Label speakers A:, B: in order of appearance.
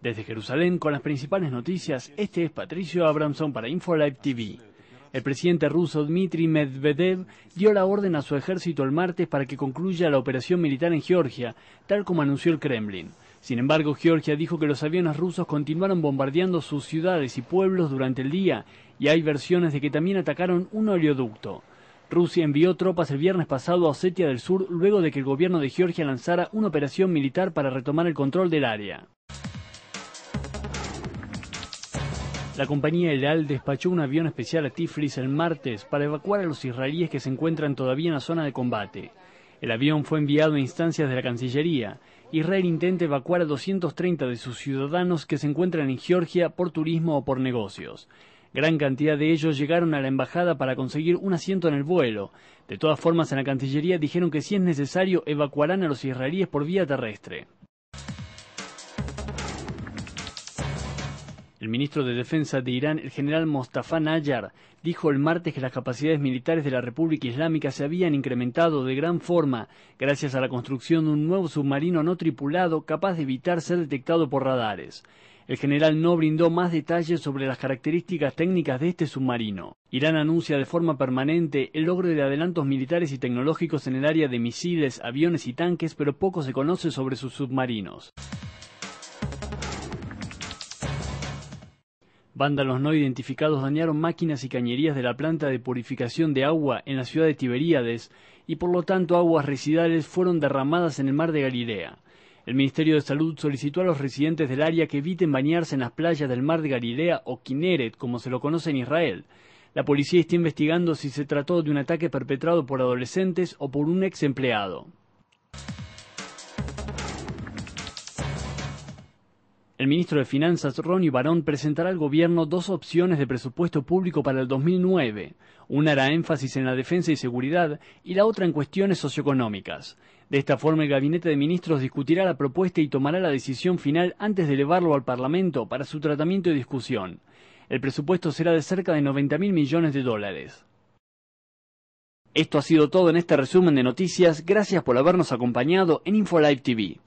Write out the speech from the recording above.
A: Desde Jerusalén, con las principales noticias, este es Patricio Abramson para InfoLive TV. El presidente ruso Dmitry Medvedev dio la orden a su ejército el martes para que concluya la operación militar en Georgia, tal como anunció el Kremlin. Sin embargo, Georgia dijo que los aviones rusos continuaron bombardeando sus ciudades y pueblos durante el día y hay versiones de que también atacaron un oleoducto. Rusia envió tropas el viernes pasado a Osetia del Sur luego de que el gobierno de Georgia lanzara una operación militar para retomar el control del área. La compañía El despachó un avión especial a Tiflis el martes para evacuar a los israelíes que se encuentran todavía en la zona de combate. El avión fue enviado a instancias de la Cancillería. Israel intenta evacuar a 230 de sus ciudadanos que se encuentran en Georgia por turismo o por negocios. Gran cantidad de ellos llegaron a la embajada para conseguir un asiento en el vuelo. De todas formas, en la Cancillería dijeron que si es necesario, evacuarán a los israelíes por vía terrestre. El ministro de Defensa de Irán, el general Mostafa Ayar, dijo el martes que las capacidades militares de la República Islámica se habían incrementado de gran forma gracias a la construcción de un nuevo submarino no tripulado capaz de evitar ser detectado por radares. El general no brindó más detalles sobre las características técnicas de este submarino. Irán anuncia de forma permanente el logro de adelantos militares y tecnológicos en el área de misiles, aviones y tanques, pero poco se conoce sobre sus submarinos. Vándalos no identificados dañaron máquinas y cañerías de la planta de purificación de agua en la ciudad de Tiberíades y por lo tanto aguas residuales fueron derramadas en el mar de Galilea. El Ministerio de Salud solicitó a los residentes del área que eviten bañarse en las playas del mar de Galilea o Kineret, como se lo conoce en Israel. La policía está investigando si se trató de un ataque perpetrado por adolescentes o por un ex empleado. El ministro de Finanzas Ronnie Barón presentará al gobierno dos opciones de presupuesto público para el 2009. Una hará énfasis en la defensa y seguridad y la otra en cuestiones socioeconómicas. De esta forma, el gabinete de ministros discutirá la propuesta y tomará la decisión final antes de elevarlo al Parlamento para su tratamiento y discusión. El presupuesto será de cerca de 90 mil millones de dólares. Esto ha sido todo en este resumen de noticias. Gracias por habernos acompañado en InfoLive TV.